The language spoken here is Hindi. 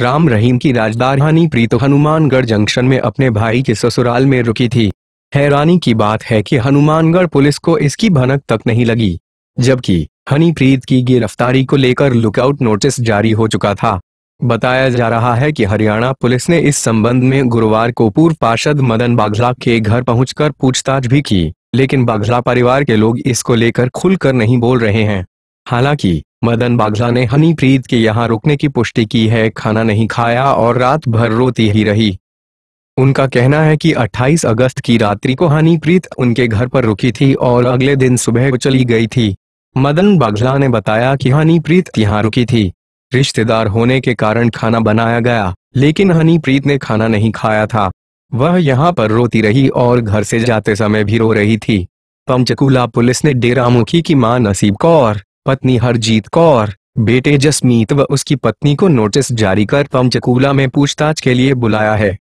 राम रहीम की राजधानी प्रीत हनुमानगढ़ जंक्शन में अपने भाई के ससुराल में रुकी थी हैरानी की बात है कि हनुमानगढ़ पुलिस को इसकी भनक तक नहीं लगी जबकि हनीप्रीत की गिरफ्तारी को लेकर लुकआउट नोटिस जारी हो चुका था बताया जा रहा है कि हरियाणा पुलिस ने इस संबंध में गुरुवार को पूर्व पार्षद मदन बाघला के घर पहुंचकर पूछताछ भी की लेकिन बाघला परिवार के लोग इसको लेकर खुलकर नहीं बोल रहे हैं हालांकि मदन बागजा ने हनीप्रीत के यहाँ रुकने की पुष्टि की है खाना नहीं खाया और रात भर रोती ही रही उनका कहना है कि 28 अगस्त की रात्रि को हनीप्रीत उनके घर पर रुकी थी और अगले दिन सुबह चली गई थी मदन बागला ने बताया कि हनीप्रीत यहाँ रुकी थी रिश्तेदार होने के कारण खाना बनाया गया लेकिन हनीप्रीत ने खाना नहीं खाया था वह यहाँ पर रोती रही और घर से जाते समय भी रो रही थी पंचकूला पुलिस ने डेरा मुखी की मां नसीब कौर पत्नी हरजीत कौर बेटे जसमीत व उसकी पत्नी को नोटिस जारी कर पंचकूला में पूछताछ के लिए बुलाया है